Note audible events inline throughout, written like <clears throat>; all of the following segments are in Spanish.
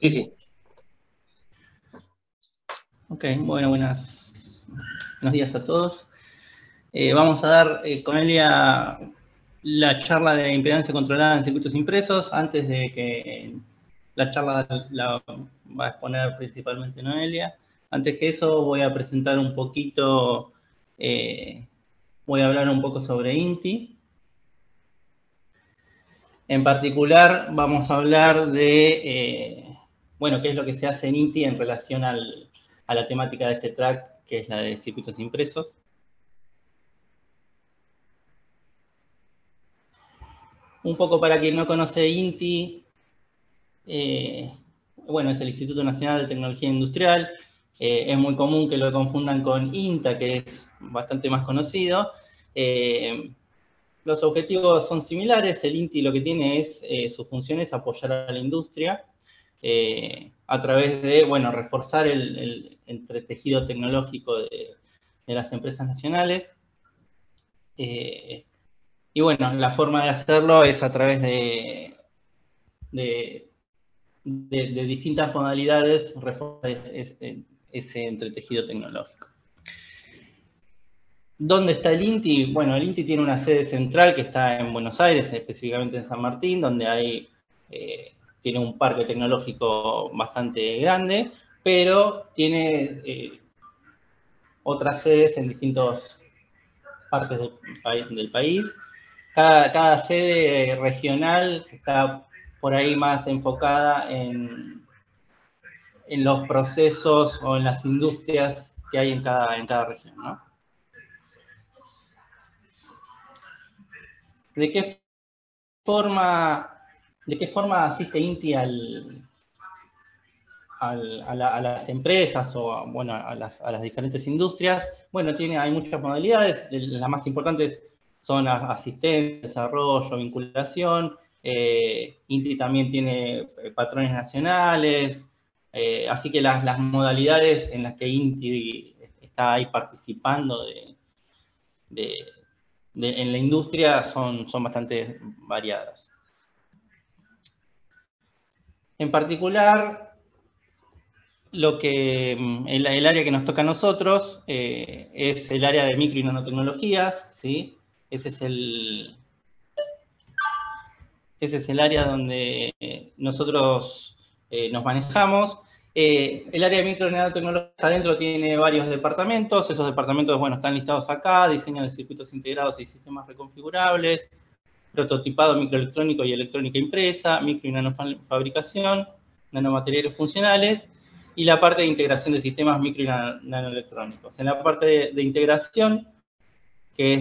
Sí, sí. Ok, bueno, buenas, buenos días a todos. Eh, vamos a dar eh, con Elia la charla de impedancia controlada en circuitos impresos. Antes de que la charla la va a exponer principalmente Noelia. Antes que eso voy a presentar un poquito, eh, voy a hablar un poco sobre INTI. En particular vamos a hablar de bueno, qué es lo que se hace en INTI en relación a la temática de este track, que es la de circuitos impresos. Un poco para quien no conoce INTI, eh, bueno, es el Instituto Nacional de Tecnología Industrial, eh, es muy común que lo confundan con INTA, que es bastante más conocido. Eh, los objetivos son similares, el INTI lo que tiene es, eh, su función es apoyar a la industria eh, a través de, bueno, reforzar el, entretejido tecnológico de, las empresas nacionales. Eh, y bueno, la forma de hacerlo es a través de, de, distintas modalidades, reforzar ese, entretejido tecnológico. ¿Dónde está el INTI? Bueno, el INTI tiene una sede central que está en Buenos Aires, específicamente en San Martín, donde hay eh, tiene un parque tecnológico bastante grande, pero tiene eh, otras sedes en distintos partes del país. Cada, sede eh, regional está por ahí más enfocada en, en, los procesos o en las industrias que hay en cada, en cada región. ¿De qué forma ¿De qué forma asiste INTI a, las empresas o a, bueno, a las, diferentes industrias? Bueno, tiene, hay muchas modalidades, las más importantes son asistencia, desarrollo, vinculación. Eh, INTI también tiene eh, patrones nacionales, eh, así que las, modalidades en las que INTI está ahí participando en la industria son, son bastante variadas. En particular, lo que, mm, el, área que nos toca a nosotros eh, es el área de micro y nanotecnologías, ¿sí? Ese es el, ese es el área donde eh, nosotros eh, nos manejamos. el área de micro y nanotecnologías adentro tiene varios departamentos. Esos departamentos, bueno, están listados acá, diseño de circuitos integrados y sistemas reconfigurables, prototipado microelectrónico y electrónica impresa, micro y nanofabricación, nanomateriales funcionales, y la parte de integración de sistemas micro y nanoelectrónicos. En la parte de, integración, que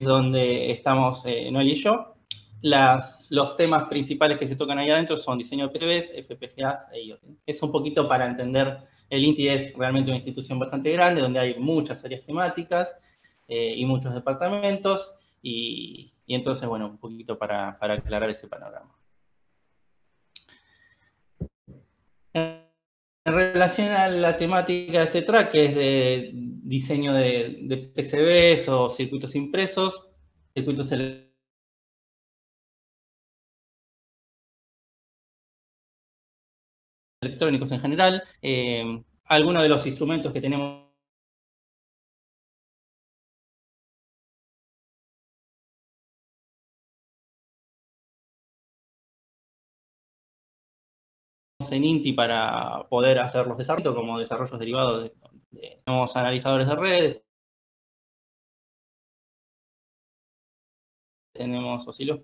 es donde estamos eh, Noel y yo. los temas principales que se tocan ahí adentro son diseño de PCBs, FPGAs e IoT. Es un poquito para entender, el INTI es realmente una institución bastante grande donde hay muchas áreas temáticas eh, y muchos departamentos. Y, entonces, bueno, un poquito para, aclarar ese panorama. En relación a la temática de este track, que es de diseño de, PCBs o circuitos impresos, circuitos electrónicos, en general, eh, algunos de los instrumentos que tenemos en Inti para poder hacer los desarrollos, como desarrollos derivados, de, nuevos analizadores de redes, tenemos oscilos.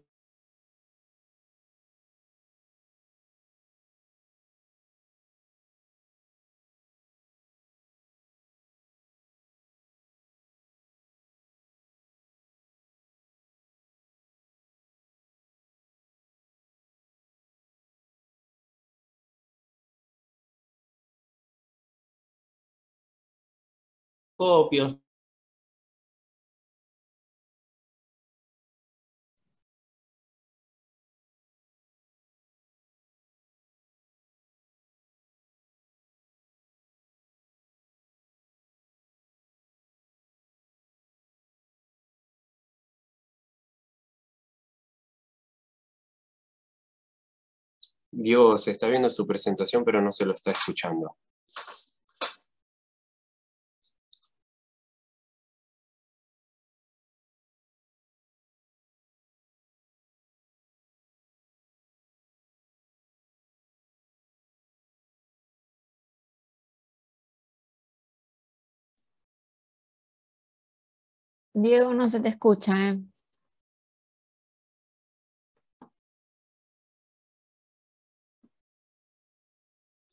Dios Dios, está viendo su presentación, pero no se lo está escuchando. Diego, no se te escucha, ¿eh?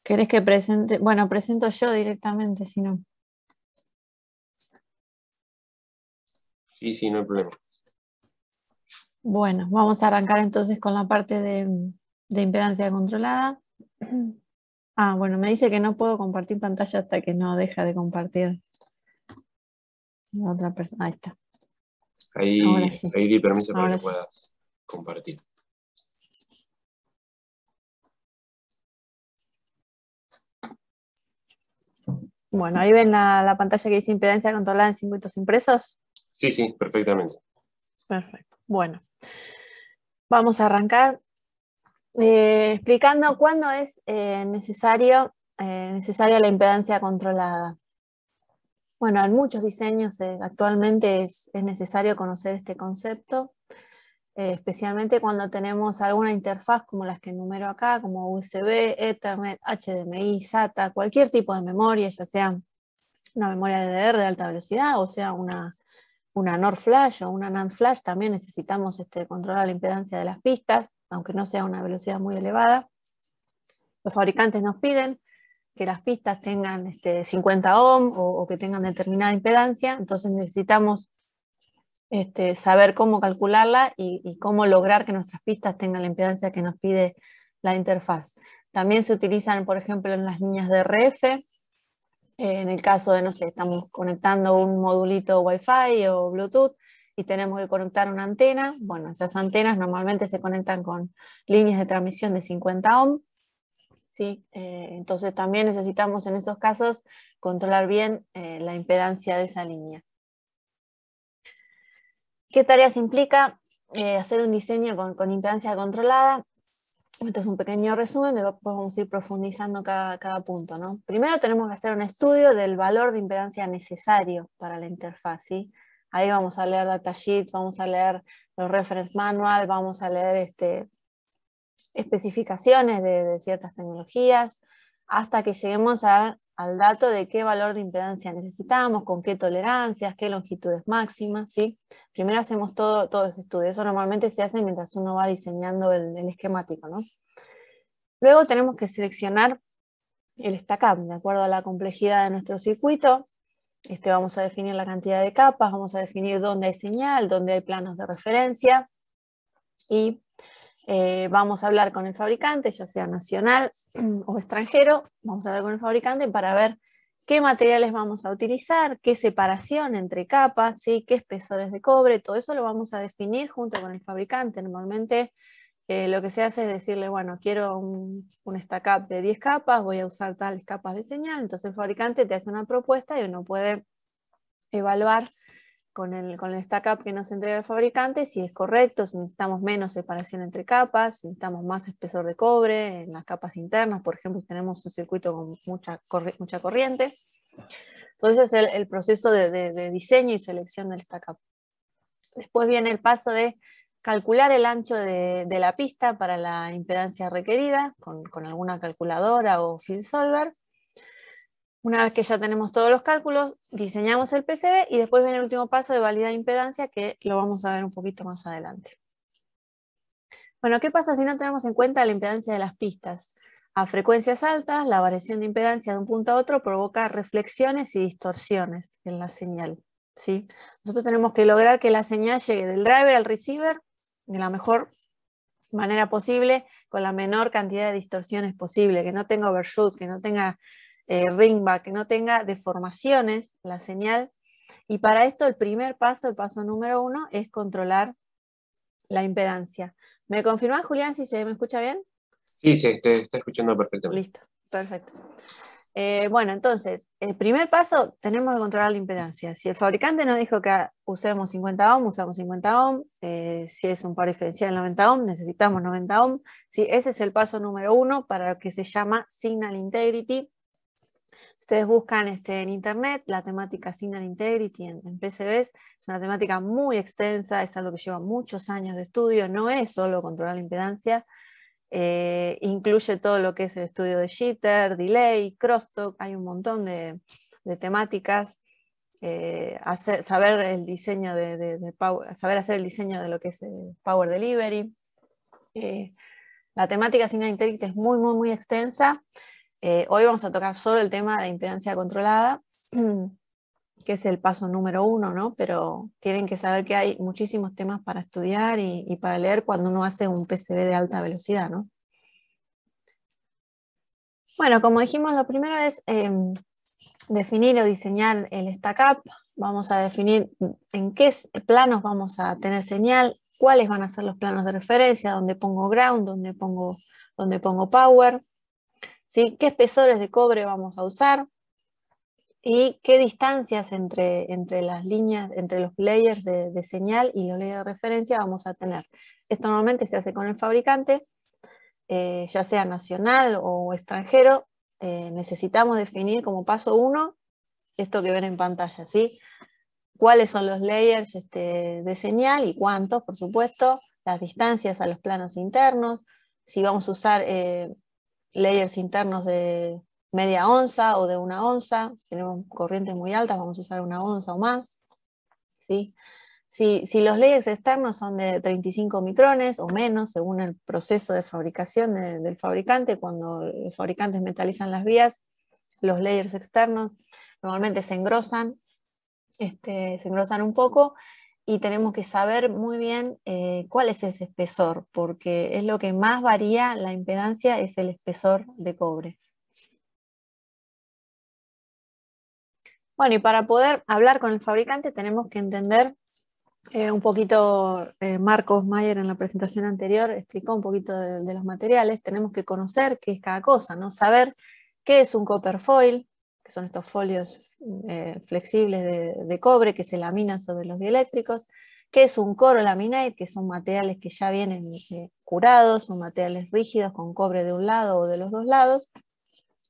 ¿Querés que presente? Bueno, presento yo directamente, si no. Sí, sí, no hay problema. Bueno, vamos a arrancar entonces con la parte de, de impedancia controlada. Ah, bueno, me dice que no puedo compartir pantalla hasta que no deja de compartir otra persona. Ahí está. Ahí, ahí di permiso para que puedas compartir. Bueno, ahí ven la, pantalla que dice impedancia controlada en circuitos impresos. Sí, sí, perfectamente. Perfecto. Bueno, vamos a arrancar eh, explicando cuándo es eh, necesario, eh, necesaria la impedancia controlada. Bueno, en muchos diseños eh, actualmente es, necesario conocer este concepto, eh, especialmente cuando tenemos alguna interfaz como las que enumero acá, como USB, Ethernet, HDMI, SATA, cualquier tipo de memoria, ya sea una memoria DDR de alta velocidad o sea una, una flash o una NAND flash, también necesitamos este, controlar la impedancia de las pistas, aunque no sea una velocidad muy elevada. Los fabricantes nos piden que las pistas tengan este, 50 ohm o, que tengan determinada impedancia, entonces necesitamos este, saber cómo calcularla y, cómo lograr que nuestras pistas tengan la impedancia que nos pide la interfaz. También se utilizan, por ejemplo, en las líneas de RF, eh, en el caso de, no sé, estamos conectando un modulito Wi-Fi o Bluetooth, y tenemos que conectar una antena. Bueno, esas antenas normalmente se conectan con líneas de transmisión de 50 ohm ¿sí? Eh, entonces también necesitamos en esos casos controlar bien eh, la impedancia de esa línea. ¿Qué tareas implica eh, hacer un diseño con, impedancia controlada? Este es un pequeño resumen, después vamos a ir profundizando cada, cada punto. Primero tenemos que hacer un estudio del valor de impedancia necesario para la interfaz. Ahí vamos a leer datasheets, vamos a leer los reference manual, vamos a leer este, especificaciones de, ciertas tecnologías, hasta que lleguemos al dato de qué valor de impedancia necesitamos, con qué tolerancias, qué longitudes máximas. ¿sí? Primero hacemos todo, todo ese estudio. Eso normalmente se hace mientras uno va diseñando el, esquemático. Luego tenemos que seleccionar el stack de acuerdo a la complejidad de nuestro circuito. Este, vamos a definir la cantidad de capas, vamos a definir dónde hay señal, dónde hay planos de referencia y eh, vamos a hablar con el fabricante, ya sea nacional <clears throat> o extranjero, vamos a hablar con el fabricante para ver qué materiales vamos a utilizar, qué separación entre capas, ¿sí? qué espesores de cobre, todo eso lo vamos a definir junto con el fabricante. Normalmente eh, lo que se hace es decirle, bueno, quiero un, un stack up de 10 capas, voy a usar tales capas de señal, entonces el fabricante te hace una propuesta y uno puede evaluar con el, con el stack up que nos entrega el fabricante, si es correcto, si necesitamos menos separación entre capas, si necesitamos más espesor de cobre en las capas internas, por ejemplo, si tenemos un circuito con mucha, mucha corriente. Entonces es el, proceso de, de, diseño y selección del stack up. Después viene el paso de calcular el ancho de, de la pista para la impedancia requerida con, con alguna calculadora o field solver una vez que ya tenemos todos los cálculos, diseñamos el PCB y después viene el último paso de validar impedancia que lo vamos a ver un poquito más adelante. Bueno, ¿qué pasa si no tenemos en cuenta la impedancia de las pistas? A frecuencias altas, la variación de impedancia de un punto a otro provoca reflexiones y distorsiones en la señal. ¿sí? Nosotros tenemos que lograr que la señal llegue del driver al receiver de la mejor manera posible, con la menor cantidad de distorsiones posible, que no tenga overshoot, que no tenga eh, ringback, que no tenga deformaciones la señal. Y para esto el primer paso, el paso número uno, es controlar la impedancia. ¿Me confirmás, Julián, si se me escucha bien? Sí, sí, está escuchando perfectamente. Listo, perfecto. Eh, bueno, entonces, el primer paso, tenemos que controlar la impedancia. Si el fabricante nos dijo que usemos 50 ohm, usamos 50 ohm. Eh, si es un par diferencial 90 ohm, necesitamos 90 ohm. Sí, ese es el paso número uno para lo que se llama Signal Integrity, Ustedes buscan este, en internet la temática Signal Integrity en, PCBs, es una temática muy extensa, es algo que lleva muchos años de estudio, no es solo controlar la impedancia, eh, incluye todo lo que es el estudio de jitter, delay, crosstalk, hay un montón de, de temáticas, eh, saber, el diseño de, saber hacer el diseño de lo que es eh, Power Delivery. la temática Signal Integrity es muy, muy, muy extensa. Eh, hoy vamos a tocar solo el tema de impedancia controlada, <clears throat> que es el paso número uno, ¿no? Pero tienen que saber que hay muchísimos temas para estudiar y, para leer cuando uno hace un PCB de alta velocidad, ¿no? Bueno, como dijimos, lo primero es em, definir o diseñar el stack up. Vamos a definir en qué planos vamos a tener señal, cuáles van a ser los planos de referencia, dónde pongo ground, dónde pongo, dónde pongo power qué espesores de cobre vamos a usar y qué distancias entre, entre las líneas, entre los layers de, señal y los layers de referencia vamos a tener. Esto normalmente se hace con el fabricante, eh, ya sea nacional o extranjero, eh, necesitamos definir como paso uno esto que ven en pantalla, ¿sí? Cuáles son los layers este, de señal y cuántos, por supuesto, las distancias a los planos internos, si vamos a usar eh, layers internos de media onza o de una onza. Si tenemos corrientes muy altas, vamos a usar una onza o más. ¿sí? Si, los layers externos son de 35 micrones o menos, según el proceso de fabricación del fabricante, cuando los fabricantes metalizan las vías, los layers externos normalmente se engrosan, este, se engrosan un poco y tenemos que saber muy bien eh, cuál es ese espesor, porque es lo que más varía la impedancia, es el espesor de cobre. Bueno, y para poder hablar con el fabricante tenemos que entender eh, un poquito, eh, Marcos Mayer en la presentación anterior explicó un poquito de, los materiales, tenemos que conocer qué es cada cosa, ¿no? saber qué es un copper foil, son estos folios eh, flexibles de, cobre que se laminan sobre los dieléctricos, que es un coro laminate, que son materiales que ya vienen eh, curados, son materiales rígidos con cobre de un lado o de los dos lados,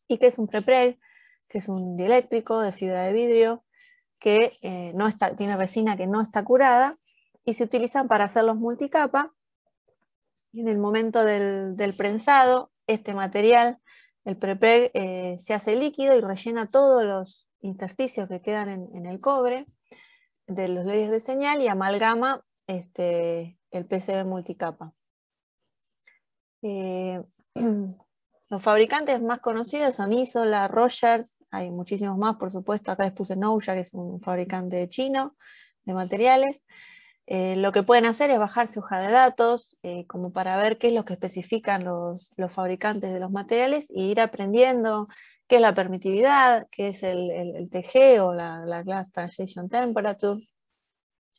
y que es un prepreg, que es un dieléctrico de fibra de vidrio, que eh, no está, tiene resina que no está curada, y se utilizan para hacer los multicapa. En el momento del, del prensado, este material el prepreg eh, se hace líquido y rellena todos los intersticios que quedan en, el cobre de los leyes de señal y amalgama este, el PCB multicapa. Eh, <clears throat> los fabricantes más conocidos, son Isola, Rogers, hay muchísimos más, por supuesto, acá les puse Nouja, que es un fabricante chino de materiales. Eh, lo que pueden hacer es bajar hojas de datos, eh, como para ver qué es lo que especifican los, fabricantes de los materiales e ir aprendiendo qué es la permitividad, qué es el, TG o la, Glass Transition Temperature,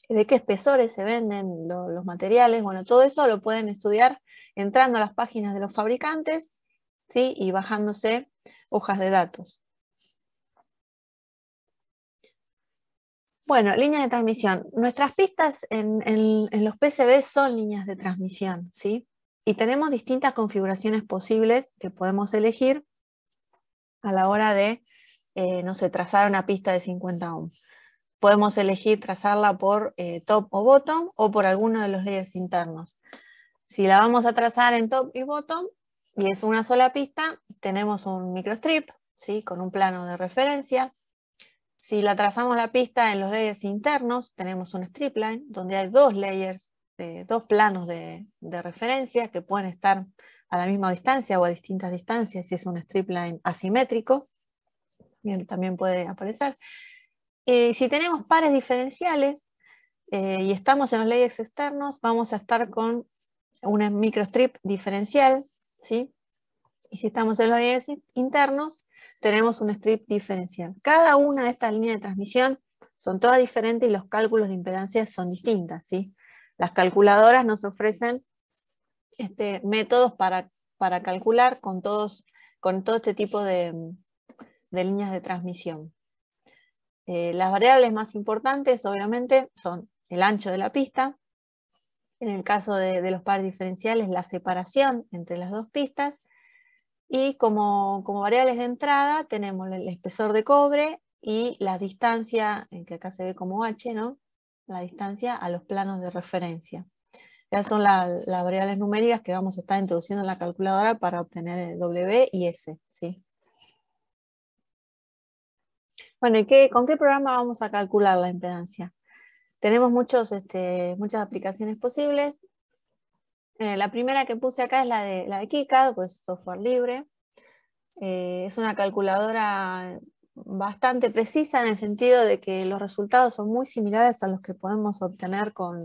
de qué espesores se venden los materiales. Bueno, todo eso lo pueden estudiar entrando a las páginas de los fabricantes y bajándose hojas de datos. Bueno, líneas de transmisión. Nuestras pistas en, los PCB son líneas de transmisión, ¿sí? Y tenemos distintas configuraciones posibles que podemos elegir a la hora de, eh, no sé, trazar una pista de 50 ohms. Podemos elegir trazarla por eh, top o bottom o por alguno de los layers internos. Si la vamos a trazar en top y bottom y es una sola pista, tenemos un microstrip, ¿sí? Con un plano de referencia si la trazamos la pista en los layers internos, tenemos un strip line donde hay dos layers, eh, dos planos de, de, referencia que pueden estar a la misma distancia o a distintas distancias si es un strip line asimétrico. también puede aparecer. Eh, si tenemos pares diferenciales eh, y estamos en los layers externos, vamos a estar con un microstrip diferencial. ¿sí? Y si estamos en los layers internos, tenemos un strip diferencial. Cada una de estas líneas de transmisión son todas diferentes y los cálculos de impedancia son distintas. Las calculadoras nos ofrecen este, métodos para, calcular con, todo este tipo de, líneas de transmisión. Eh, las variables más importantes, obviamente, son el ancho de la pista, en el caso de, de los pares diferenciales, la separación entre las dos pistas, y como, como variables de entrada tenemos el espesor de cobre y la distancia, que acá se ve como h, ¿no? la distancia a los planos de referencia. Ya son las variables numéricas que vamos a estar introduciendo en la calculadora para obtener el W y S. ¿sí? Bueno, ¿y qué, con qué programa vamos a calcular la impedancia? Tenemos muchos, este, muchas aplicaciones posibles. Eh, la primera que puse acá es la de, la de pues software libre. Eh, es una calculadora bastante precisa en el sentido de que los resultados son muy similares a los que podemos obtener con,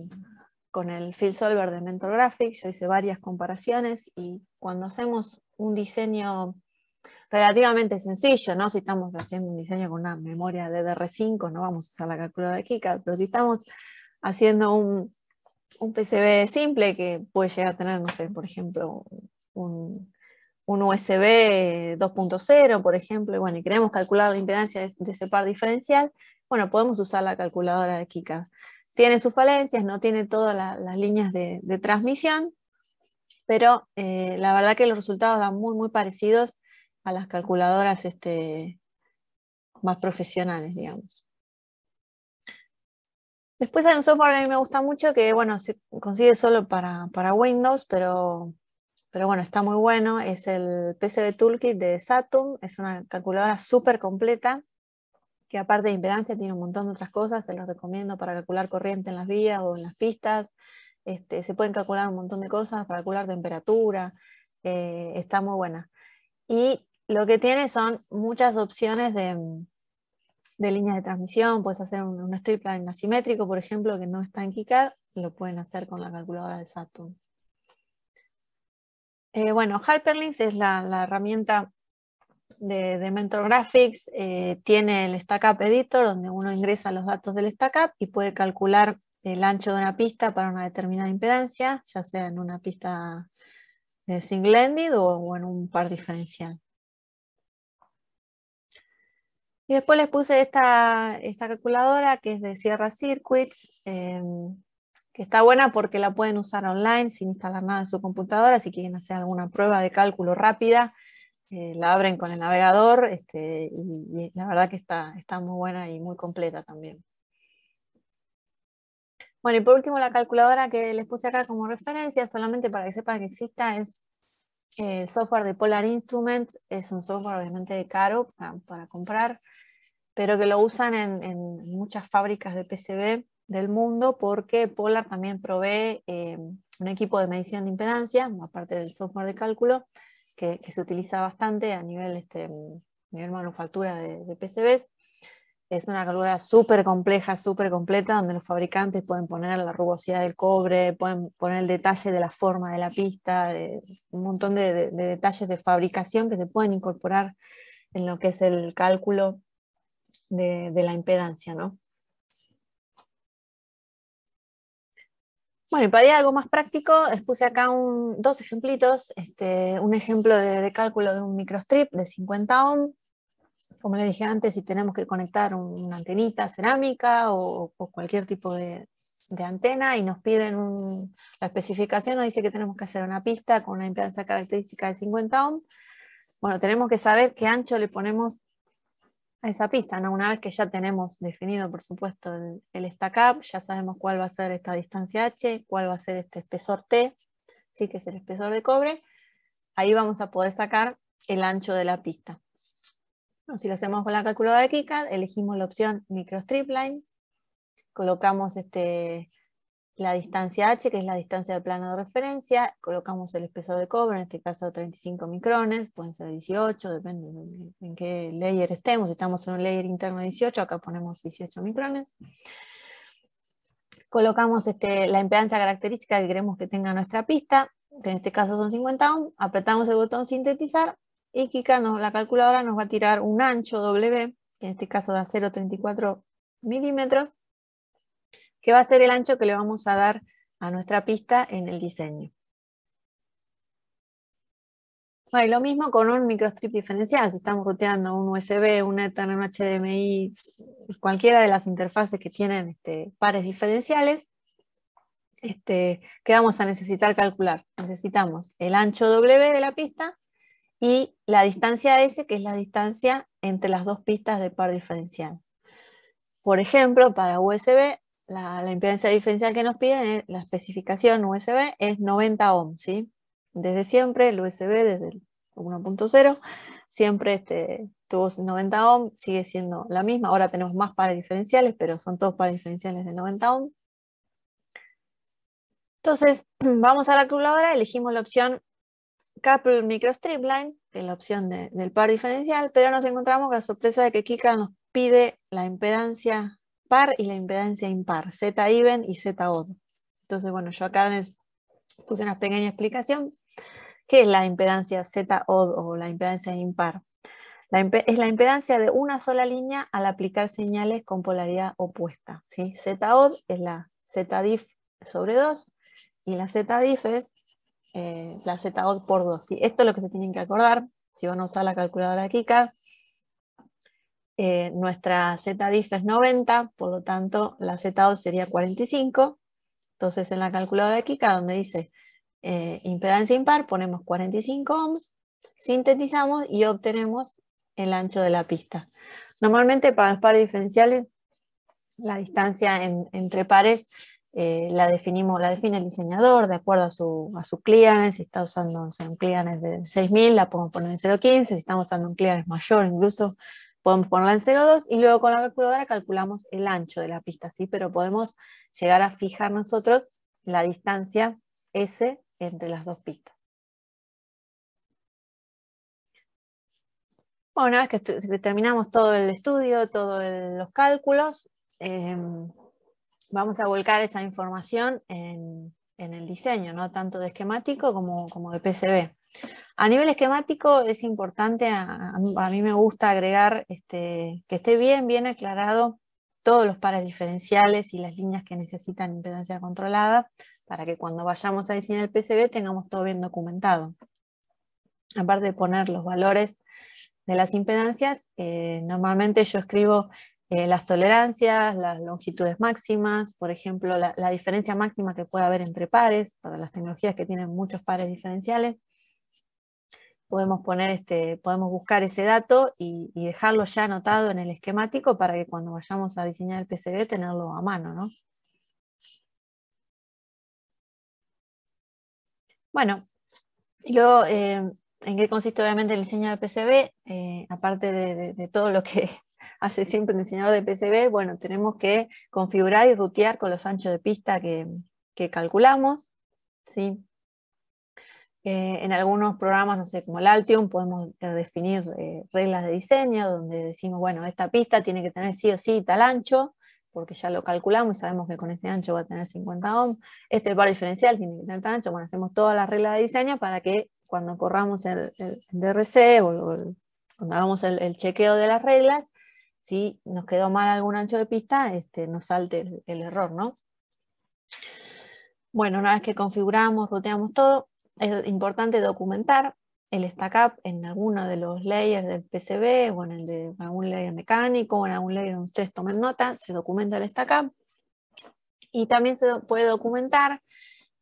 el Field Solver de Mentor Graphics. Yo hice varias comparaciones y cuando hacemos un diseño relativamente sencillo, ¿no? Si estamos haciendo un diseño con una memoria DDR5, no vamos a usar la calculadora de KiCad, pero si estamos haciendo un, un PCB simple que puede llegar a tener, no sé, por ejemplo, un, USB 2.0, por ejemplo, y bueno, y queremos calcular la impedancia de, ese par diferencial, bueno, podemos usar la calculadora de Kika. Tiene sus falencias, no tiene todas las líneas de, transmisión, pero eh, la verdad que los resultados dan muy, muy parecidos a las calculadoras este, más profesionales, digamos. Después hay un software que a mí me gusta mucho que, bueno, se consigue solo para, para Windows, pero, pero bueno, está muy bueno. Es el PCB Toolkit de Saturn. Es una calculadora súper completa que aparte de impedancia tiene un montón de otras cosas. Se los recomiendo para calcular corriente en las vías o en las pistas. Este, se pueden calcular un montón de cosas, para calcular temperatura. Eh, está muy buena. Y lo que tiene son muchas opciones de, de líneas de transmisión, puedes hacer un, stripline asimétrico, por ejemplo, que no está en KiCad, lo pueden hacer con la calculadora de Saturn. Eh, bueno, Hyperlinks es la, herramienta de, Mentor Graphics, eh, tiene el Stackup Editor, donde uno ingresa los datos del Stackup y puede calcular el ancho de una pista para una determinada impedancia, ya sea en una pista single-ended o en un par diferencial. Y después les puse esta, esta calculadora que es de Sierra Circuits, em, que está buena porque la pueden usar online sin instalar nada en su computadora, si quieren hacer alguna prueba de cálculo rápida, eh, la abren con el navegador este, y, y, la verdad que está, está muy buena y muy completa también. Bueno, y por último la calculadora que les puse acá como referencia, solamente para que sepan que exista, es el eh, software de Polar Instruments es un software obviamente caro para, comprar, pero que lo usan en, muchas fábricas de PCB del mundo porque Polar también provee eh, un equipo de medición de impedancia, aparte del software de cálculo, que, se utiliza bastante a nivel, este, nivel manufactura de, de PCBs. Es una calculadora súper compleja, súper completa, donde los fabricantes pueden poner la rugosidad del cobre, pueden poner el detalle de la forma de la pista, un montón de, detalles de fabricación que se pueden incorporar en lo que es el cálculo de, la impedancia, Bueno, y para ir algo más práctico, les puse acá dos ejemplitos, este, un ejemplo de, de cálculo de un microstrip de 50 ohm, como les dije antes, si tenemos que conectar una antenita cerámica o, cualquier tipo de, antena y nos piden la especificación, nos dice que tenemos que hacer una pista con una impedancia característica de 50 ohms, Bueno, tenemos que saber qué ancho le ponemos a esa pista, ¿no? Una vez que ya tenemos definido, por supuesto, el, el stack up, ya sabemos cuál va a ser esta distancia H, cuál va a ser este espesor T, sí que es el espesor de cobre, ahí vamos a poder sacar el ancho de la pista. Si lo hacemos con la calculadora de KiCad, elegimos la opción line, colocamos este, la distancia h, que es la distancia del plano de referencia, colocamos el espesor de cobre, en este caso 35 micrones, pueden ser 18, depende en qué layer estemos, si estamos en un layer interno 18, acá ponemos 18 micrones. Colocamos este, la impedancia característica que queremos que tenga nuestra pista, que en este caso son 50 ohm, apretamos el botón sintetizar y Kika, la calculadora nos va a tirar un ancho W, en este caso da 0,34 milímetros, que va a ser el ancho que le vamos a dar a nuestra pista en el diseño. lo mismo con un microstrip diferencial, si estamos roteando un USB, un Ethernet, un HDMI, cualquiera de las interfaces que tienen este, pares diferenciales, este, vamos a necesitar calcular? Necesitamos el ancho W de la pista y la distancia S, que es la distancia entre las dos pistas de par diferencial. Por ejemplo, para USB, la, impedancia diferencial que nos piden, la especificación USB, es 90 ohm. ¿sí? Desde siempre, el USB, desde el 1.0, siempre este, tuvo 90 ohm, sigue siendo la misma. Ahora tenemos más pares diferenciales, pero son todos pares diferenciales de 90 ohm. Entonces, <clears throat> vamos a la calculadora, elegimos la opción Couple Micro Streamline, que es la opción del par diferencial, pero nos encontramos con la sorpresa de que Kika nos pide la impedancia par y la impedancia impar, Z even y Z odd. Entonces, bueno, yo acá les puse una pequeña explicación. ¿Qué es la impedancia Z odd o la impedancia impar? es la impedancia de una sola línea al aplicar señales con polaridad opuesta. ¿sí? Z odd es la Z diff sobre 2 y la Z diff es eh, la ZOD por 2. Esto es lo que se tienen que acordar. Si van a usar la calculadora de Kika, eh, nuestra ZDIF es 90, por lo tanto la ZOD sería 45. Entonces en la calculadora de Kika, donde dice eh, impedancia impar, ponemos 45 ohms, sintetizamos y obtenemos el ancho de la pista. Normalmente para los pares diferenciales, la distancia entre pares eh, la definimos, la define el diseñador de acuerdo a su, a si está usando un cliente de 6000 la podemos poner en 0.15, si estamos usando un cliente mayor incluso podemos ponerla en 0.2 y luego con la calculadora calculamos el ancho de la pista, ¿sí? pero podemos llegar a fijar nosotros la distancia S entre las dos pistas. Bueno, una vez que, terminamos todo el estudio, todos los cálculos, em, vamos a volcar esa información en, el diseño, ¿no? tanto de esquemático como, de PCB. A nivel esquemático es importante, a, mí me gusta agregar este, que esté bien, bien aclarado todos los pares diferenciales y las líneas que necesitan impedancia controlada para que cuando vayamos a diseñar el PCB tengamos todo bien documentado. Aparte de poner los valores de las impedancias, eh, normalmente yo escribo eh, las tolerancias, las longitudes máximas, por ejemplo, la, diferencia máxima que puede haber entre pares, para las tecnologías que tienen muchos pares diferenciales. Podemos, poner este, podemos buscar ese dato y, dejarlo ya anotado en el esquemático para que cuando vayamos a diseñar el PCB tenerlo a mano. ¿no? Bueno, yo eh, en qué consiste obviamente el diseño de PCB, eh, aparte de, todo lo que hace siempre el diseñador de PCB, bueno, tenemos que configurar y rutear con los anchos de pista que, calculamos. ¿sí? Eh, en algunos programas, no sé, como el Altium, podemos eh, definir eh, reglas de diseño donde decimos, bueno, esta pista tiene que tener sí o sí tal ancho, porque ya lo calculamos y sabemos que con ese ancho va a tener 50 ohms. Este par diferencial tiene que tener tal ancho. Bueno, hacemos todas las reglas de diseño para que cuando corramos el, DRC o cuando hagamos el, chequeo de las reglas, si nos quedó mal algún ancho de pista, este, nos salte el, error, ¿no? Bueno, una vez que configuramos, roteamos todo, es importante documentar el stack-up en alguno de los layers del PCB o en el de algún layer mecánico o en algún layer donde ustedes tomen nota, se documenta el stack-up. Y también se puede documentar,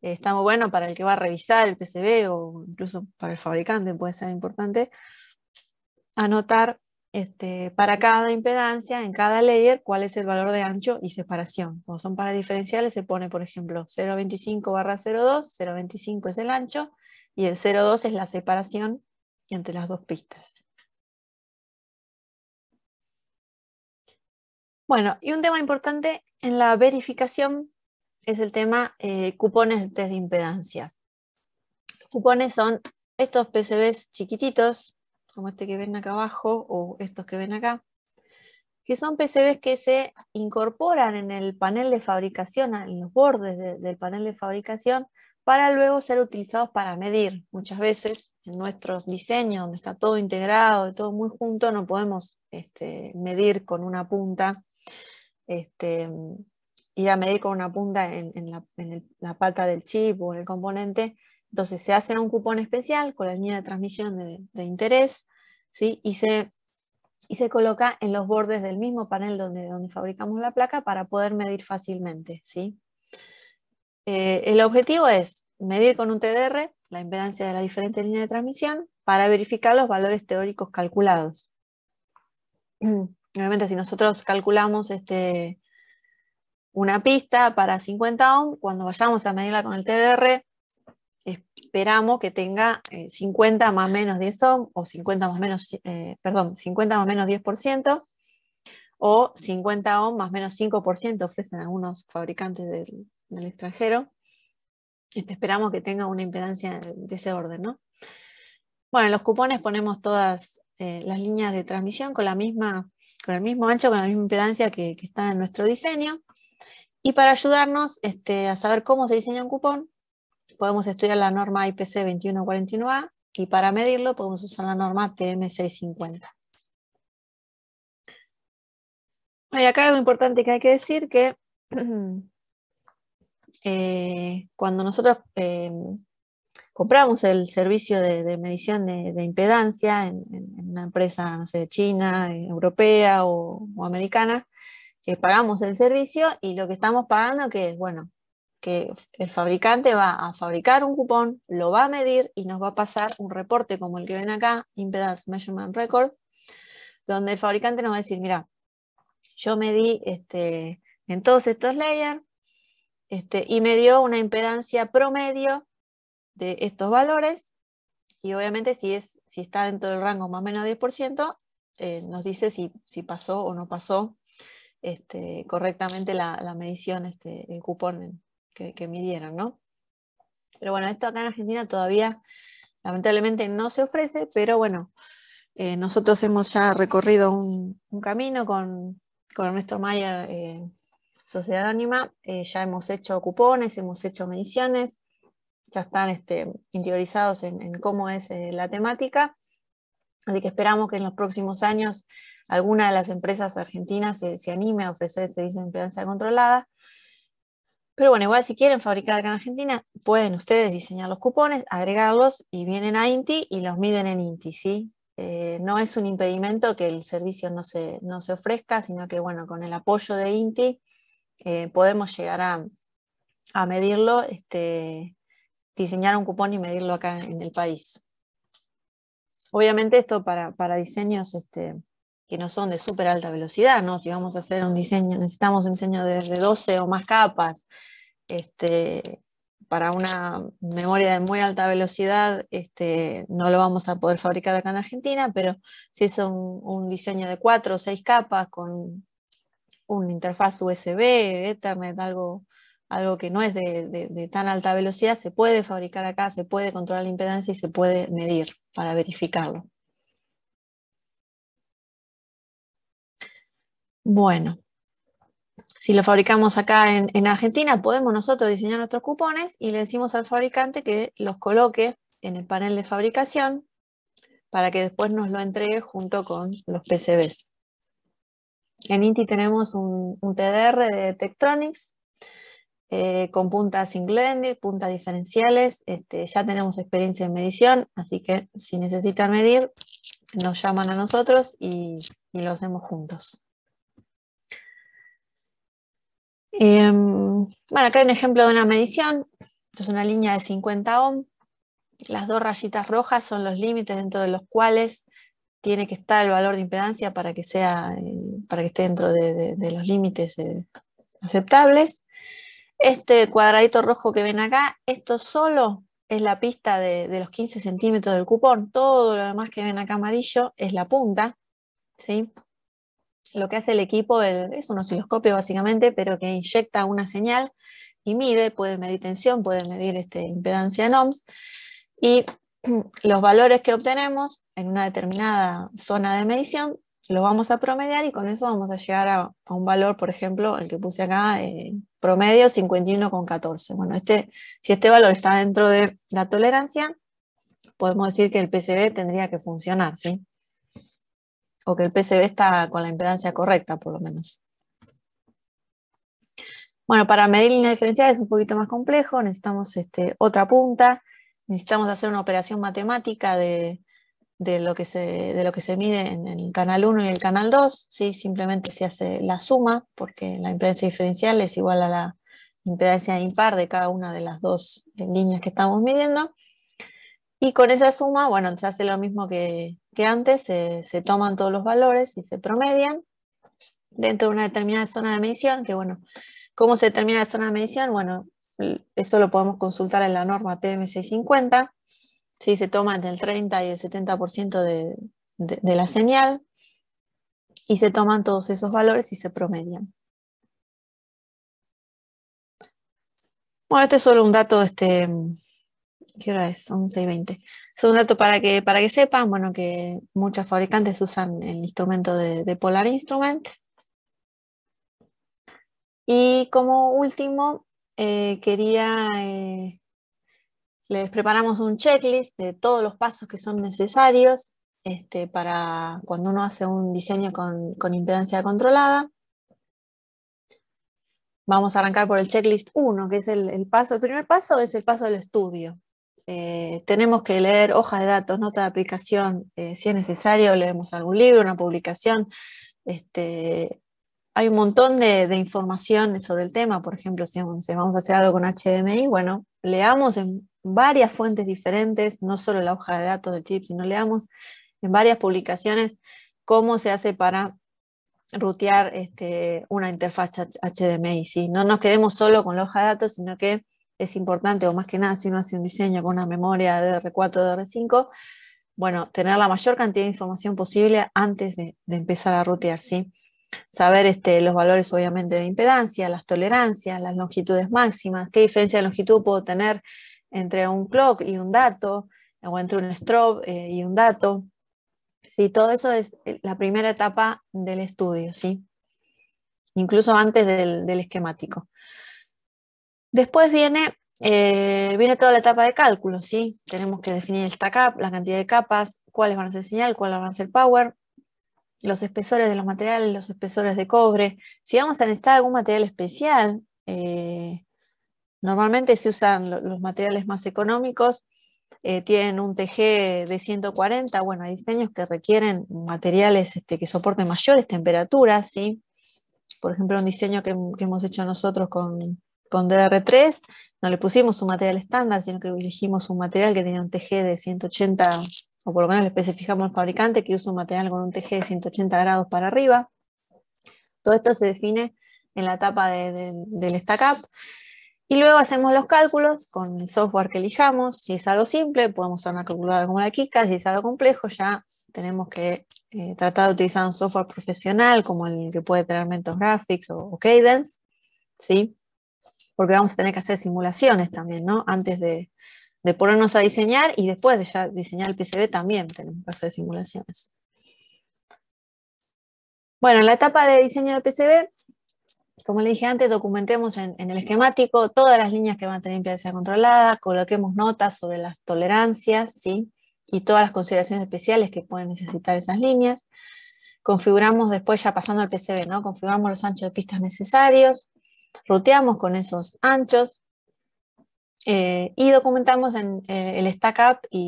está muy bueno para el que va a revisar el PCB o incluso para el fabricante puede ser importante, anotar este, para cada impedancia, en cada layer, cuál es el valor de ancho y separación. Como son para diferenciales, se pone, por ejemplo, 0.25 barra 0.2, 0.25 es el ancho y el 0.2 es la separación entre las dos pistas. Bueno, y un tema importante en la verificación es el tema eh, cupones de impedancia. Los cupones son estos PCBs chiquititos como este que ven acá abajo o estos que ven acá, que son PCBs que se incorporan en el panel de fabricación, en los bordes del panel de fabricación, para luego ser utilizados para medir. Muchas veces en nuestros diseños, donde está todo integrado, todo muy junto, no podemos este, medir con una punta, este, ir a medir con una punta en, la, la, pata del chip o en el componente, entonces se hace un cupón especial con la línea de transmisión de, interés ¿sí? y, se, y se coloca en los bordes del mismo panel donde, donde fabricamos la placa para poder medir fácilmente. ¿sí? Eh, el objetivo es medir con un TDR la impedancia de la diferente línea de transmisión para verificar los valores teóricos calculados. <clears throat> Obviamente si nosotros calculamos este, una pista para 50 ohm, cuando vayamos a medirla con el TDR, esperamos que tenga 50 eh, más menos 10 ohm o 50 más menos, eh, perdón, 50 más menos 10% o 50 ohm más menos 5% ofrecen algunos fabricantes del, extranjero. Este, esperamos que tenga una impedancia de ese orden, ¿no? Bueno, en los cupones ponemos todas eh, las líneas de transmisión con, la misma, con el mismo ancho, con la misma impedancia que, que está en nuestro diseño. Y para ayudarnos este, a saber cómo se diseña un cupón, podemos estudiar la norma IPC 2141A y para medirlo podemos usar la norma TM650. Y acá algo importante que hay que decir que <clears throat> eh, cuando nosotros eh, compramos el servicio de, medición de, impedancia en, una empresa, no sé, china, eh, europea o, americana, pagamos el servicio y lo que estamos pagando que es, bueno, que el fabricante va a fabricar un cupón, lo va a medir y nos va a pasar un reporte como el que ven acá, Impedance Measurement Record, donde el fabricante nos va a decir, mira, yo medí este, en todos estos layers este, y me dio una impedancia promedio de estos valores y obviamente si, es, si está dentro del rango más o menos 10%, eh, nos dice si, si, pasó o no pasó este, correctamente la, la medición, este, el cupón en, que, midieron, ¿no? Pero bueno, esto acá en Argentina todavía lamentablemente no se ofrece, pero bueno, eh, nosotros hemos ya recorrido un, camino con, con Ernesto Mayer, eh, Sociedad Anima eh, ya hemos hecho cupones, hemos hecho mediciones, ya están este, interiorizados en, cómo es la temática, así que esperamos que en los próximos años alguna de las empresas argentinas se, se anime a ofrecer el servicio de impedancia controlada. Pero bueno, igual si quieren fabricar acá en Argentina, pueden ustedes diseñar los cupones, agregarlos y vienen a INTI y los miden en INTI, ¿sí? Eh, no es un impedimento que el servicio no se, no se ofrezca, sino que bueno, con el apoyo de INTI eh, podemos llegar a, medirlo, este, diseñar un cupón y medirlo acá en el país. Obviamente esto para, diseños este, que no son de súper alta velocidad, ¿no? Si vamos a hacer un diseño, necesitamos un diseño de, 12 o más capas, este, para una memoria de muy alta velocidad este, no lo vamos a poder fabricar acá en Argentina, pero si es un, diseño de 4 o 6 capas con una interfaz USB, Ethernet, algo, algo que no es de, tan alta velocidad, se puede fabricar acá, se puede controlar la impedancia y se puede medir para verificarlo. Bueno, si lo fabricamos acá en, Argentina, podemos nosotros diseñar nuestros cupones y le decimos al fabricante que los coloque en el panel de fabricación para que después nos lo entregue junto con los PCBs. En INTI tenemos un, TDR de Tektronics eh, con puntas single puntas diferenciales. Este, ya tenemos experiencia en medición, así que si necesitan medir, nos llaman a nosotros y lo hacemos juntos. Em, bueno, acá hay un ejemplo de una medición. Esto es una línea de 50 ohm. Las dos rayitas rojas son los límites dentro de los cuales tiene que estar el valor de impedancia para que, sea, eh, para que esté dentro de, los límites eh, aceptables. Este cuadradito rojo que ven acá, esto solo es la pista de, de los 15 centímetros del cupón. Todo lo demás que ven acá amarillo es la punta. ¿sí? Lo que hace el equipo es un osciloscopio básicamente, pero que inyecta una señal y mide, puede medir tensión, puede medir este, impedancia en ohms, y <clears throat> los valores que obtenemos en una determinada zona de medición los vamos a promediar y con eso vamos a llegar a, un valor, por ejemplo, el que puse acá, eh, promedio 51,14. Bueno, este, si este valor está dentro de la tolerancia, podemos decir que el PCB tendría que funcionar, ¿sí? o que el PCB está con la impedancia correcta, por lo menos. Bueno, para medir líneas diferenciales es un poquito más complejo, necesitamos este, otra punta, necesitamos hacer una operación matemática de, lo, que se, de lo, que se, mide en el canal 1 y el canal 2, ¿sí? simplemente se hace la suma, porque la impedancia diferencial es igual a la impedancia impar de cada una de las dos líneas que estamos midiendo, y con esa suma, bueno, se hace lo mismo que, que antes se, toman todos los valores y se promedian dentro de una determinada zona de medición, que bueno, ¿cómo se determina la zona de medición? Bueno, eso lo podemos consultar en la norma TM650, si se toma entre el 30 y el 70% de, la señal, y se toman todos esos valores y se promedian. Bueno, este es solo un dato, este, ¿qué hora es? 11 y 20 un dato para que, para que sepan, bueno, que muchos fabricantes usan el instrumento de, Polar Instrument. Y como último, eh, quería, eh, les preparamos un checklist de todos los pasos que son necesarios este, para cuando uno hace un diseño con, impedancia controlada. Vamos a arrancar por el checklist 1, que es el paso. El primer paso es el paso del estudio. Eh, tenemos que leer hojas de datos, nota de aplicación, eh, si es necesario leemos algún libro, una publicación. Este, hay un montón de, de, información sobre el tema, por ejemplo, si vamos, a hacer algo con HDMI, bueno, leamos en varias fuentes diferentes, no solo la hoja de datos del chip, sino leamos en varias publicaciones cómo se hace para rutear este, una interfaz HDMI. No nos quedemos solo con la hoja de datos, sino que es importante, o más que nada, si uno hace un diseño con una memoria de R4, r 5 bueno, tener la mayor cantidad de información posible antes de, empezar a rutear, ¿sí? Saber este, los valores, obviamente, de impedancia, las tolerancias, las longitudes máximas, qué diferencia de longitud puedo tener entre un clock y un dato, o entre un strobe eh, y un dato. Sí, todo eso es eh, la primera etapa del estudio, ¿sí? Incluso antes del esquemático. Después viene, eh, viene toda la etapa de cálculo, ¿sí? Tenemos que definir el stack up, la cantidad de capas, cuáles van a ser señal, cuáles van a ser power, los espesores de los materiales, los espesores de cobre. Si vamos a necesitar algún material especial, eh, normalmente se usan los materiales más económicos, eh, tienen un TG de 140, bueno, hay diseños que requieren materiales este, que soporten mayores temperaturas, ¿sí? Por ejemplo, un diseño que, que hemos hecho nosotros con, con dr 3 no le pusimos un material estándar, sino que elegimos un material que tenía un TG de 180, o por lo menos le especificamos al fabricante que usa un material con un TG de 180 grados para arriba. Todo esto se define en la etapa del stack up. Y luego hacemos los cálculos con el software que elijamos. Si es algo simple, podemos usar una calculadora como la Kika. Si es algo complejo, ya tenemos que eh, tratar de utilizar un software profesional como el que puede tener Mentos Graphics o, o Cadence. ¿sí? porque vamos a tener que hacer simulaciones también, ¿no? Antes de, ponernos a diseñar y después de ya diseñar el PCB también tenemos que hacer simulaciones. Bueno, en la etapa de diseño del PCB, como le dije antes, documentemos en, el esquemático todas las líneas que van a tener que ser controladas, coloquemos notas sobre las tolerancias, ¿sí? Y todas las consideraciones especiales que pueden necesitar esas líneas configuramos después ya pasando al PCB, ¿no? Configuramos los anchos de pistas necesarios, ruteamos con esos anchos eh, y documentamos en, eh, el stack up y,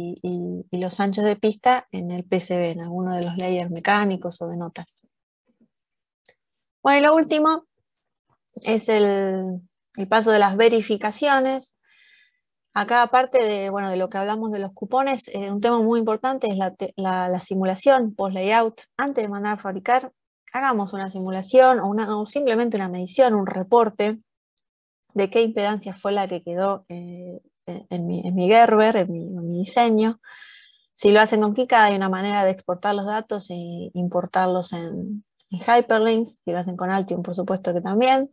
los anchos de pista en el PCB, en alguno de los layers mecánicos o de notas. Bueno, y lo último es el, paso de las verificaciones. Acá, aparte de, de lo que hablamos de los cupones, eh, un tema muy importante es la, la simulación post-layout antes de mandar a fabricar hagamos una simulación o, simplemente una medición, un reporte de qué impedancia fue la que quedó eh, eh, en, mi, Gerber, en mi, diseño. Si lo hacen con Kika, hay una manera de exportar los datos e importarlos en, hyperlinks. Si lo hacen con Altium, por supuesto que también.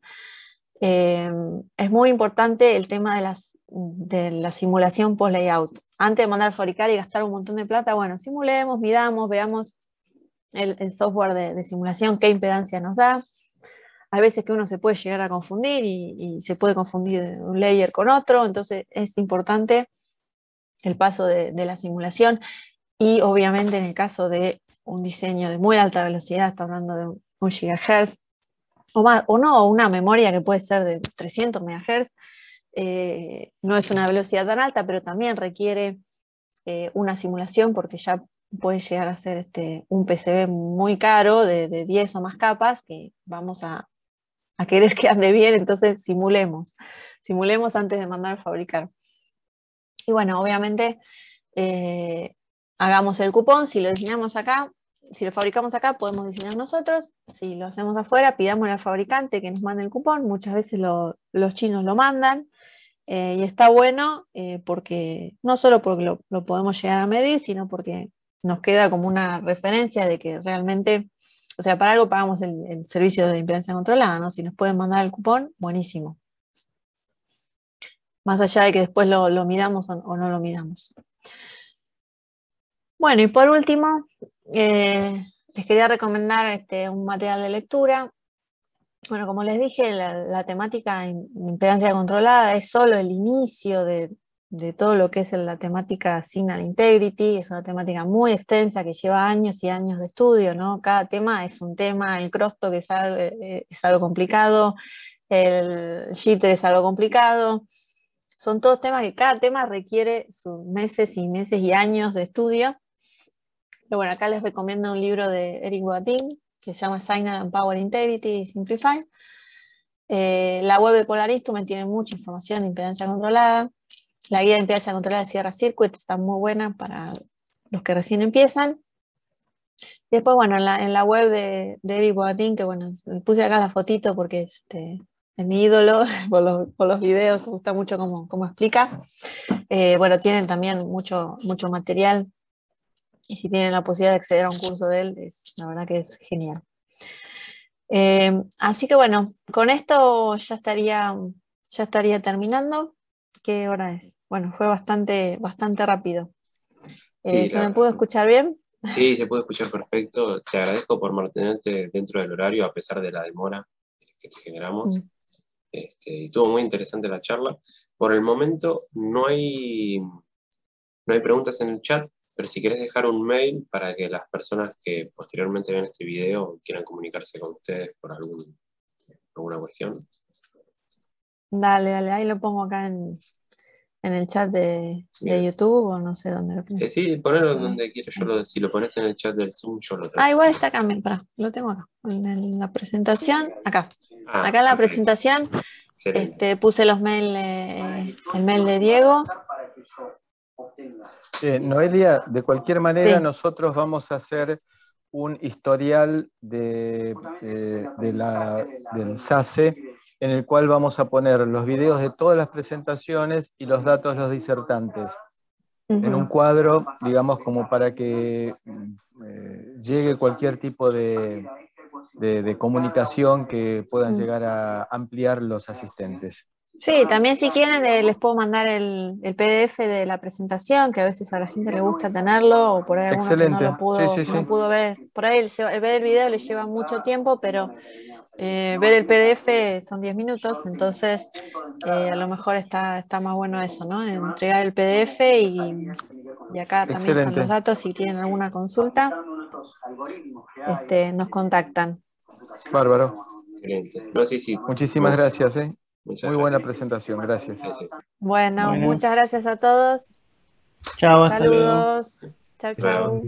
Eh, es muy importante el tema de, las, de la simulación post-layout. Antes de mandar a fabricar y gastar un montón de plata, bueno, simulemos, midamos, veamos el, software de, simulación, qué impedancia nos da. Hay veces que uno se puede llegar a confundir y, se puede confundir un layer con otro, entonces es importante el paso de, la simulación y obviamente en el caso de un diseño de muy alta velocidad, está hablando de un gigahertz o, o no, una memoria que puede ser de 300 megahertz, eh, no es una velocidad tan alta, pero también requiere eh, una simulación porque ya puede llegar a ser este, un PCB muy caro de, 10 o más capas que vamos a, querer <laughs> que ande bien, entonces simulemos, simulemos antes de mandar a fabricar. Y bueno, obviamente eh, hagamos el cupón, si lo diseñamos acá, si lo fabricamos acá, podemos diseñar nosotros, si lo hacemos afuera, pidamos al fabricante que nos mande el cupón, muchas veces los chinos lo mandan. Eh, y está bueno eh, porque no solo porque lo podemos llegar a medir, sino porque nos queda como una referencia de que realmente, o sea, para algo pagamos el, servicio de impedancia controlada, ¿no? Si nos pueden mandar el cupón, buenísimo. Más allá de que después lo, lo midamos o, no lo midamos. Bueno, y por último, eh, les quería recomendar este, un material de lectura. Bueno, como les dije, la, temática temática impedancia controlada es solo el inicio de, de todo lo que es la temática Signal Integrity, es una temática muy extensa que lleva años y años de estudio, ¿no? Cada tema es un tema, el crosstalk es algo, eh, eh, es algo complicado, el jitter es algo complicado, son todos temas que cada tema requiere sus meses y meses y años de estudio. Pero bueno, acá les recomiendo un libro de Eric watin que se llama Signal and Power Integrity Simplified. Eh, la web de Polar tiene mucha información de impedancia controlada. La guía de empieza a controlar de Sierra Circuit está muy buena para los que recién empiezan. Después, bueno, en la, web de, David Eric que bueno, puse acá la fotito porque este, es mi ídolo <laughs> por los, por videos, me gusta mucho cómo, explica. Eh, bueno, tienen también mucho, mucho material y si tienen la posibilidad de acceder a un curso de él, es, la verdad que es genial. Eh, así que bueno, con esto ya estaría, ya estaría terminando. ¿Qué hora es? bueno, fue bastante, bastante rápido. Eh, ¿Se me pudo escuchar bien? Sí, se pudo escuchar perfecto. Te agradezco por mantenerte dentro del horario a pesar de la demora que generamos. Mm. Este, y estuvo muy interesante la charla. Por el momento no hay, no hay preguntas en el chat, pero si quieres dejar un mail para que las personas que posteriormente vean este video quieran comunicarse con ustedes por algún, alguna cuestión. Dale, dale, ahí lo pongo acá en, en el chat de, YouTube o no sé dónde lo pones. Eh, sí, ponelo ah. donde quiero, yo lo, si lo pones en el chat del Zoom, yo lo traigo. Ah, igual está acá, lo tengo acá, en la presentación, acá. Ah, acá en la presentación este, puse los mail, eh, el mail de Diego. Eh, Noelia, de cualquier manera nosotros vamos a hacer un historial de, la, del SASE en el cual vamos a poner los videos de todas las presentaciones y los datos de los disertantes en un cuadro, digamos, como para que eh, llegue cualquier tipo de, comunicación que puedan llegar a ampliar los asistentes. Sí, también si quieren eh, les puedo mandar el, PDF de la presentación, que a veces a la gente le gusta tenerlo, o por ahí no lo pudo, ver. Por ahí el, ver el video le lleva mucho tiempo, pero eh, ver el PDF son 10 minutos, entonces eh, a lo mejor está, está más bueno eso, ¿no? Entregar el PDF y, acá también están los datos. Si tienen alguna consulta, este, eh, nos contactan. Bárbaro. Muchísimas gracias. ¿eh? Muy buena presentación, gracias. Bueno, muchas gracias a todos. Chao, Saludos. chao.